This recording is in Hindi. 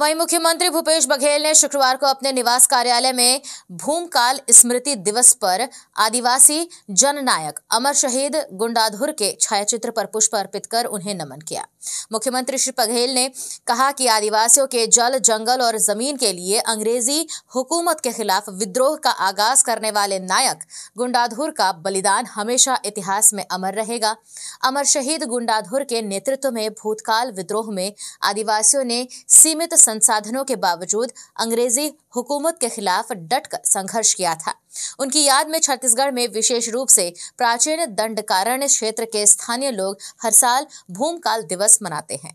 वहीं मुख्यमंत्री भूपेश बघेल ने शुक्रवार को अपने निवास कार्यालय में भूमकाल स्मृति दिवस पर आदिवासी जननायक अमर शहीद गुंडाधुर के छायाचित्र पर पुष्प अर्पित कर उन्हें नमन किया मुख्यमंत्री श्री बघेल ने कहा कि आदिवासियों के जल जंगल और जमीन के लिए अंग्रेजी हुकूमत के खिलाफ विद्रोह का आगाज करने वाले नायक गुंडाधुर का बलिदान हमेशा इतिहास में अमर रहेगा अमर शहीद गुंडाधुर के नेतृत्व में भूतकाल विद्रोह में आदिवासियों ने सीमित संसाधनों के बावजूद अंग्रेजी हुकूमत के खिलाफ डटकर संघर्ष किया था उनकी याद में छत्तीसगढ़ में विशेष रूप से प्राचीन दंडकारण्य क्षेत्र के स्थानीय लोग हर साल भूमकाल दिवस मनाते हैं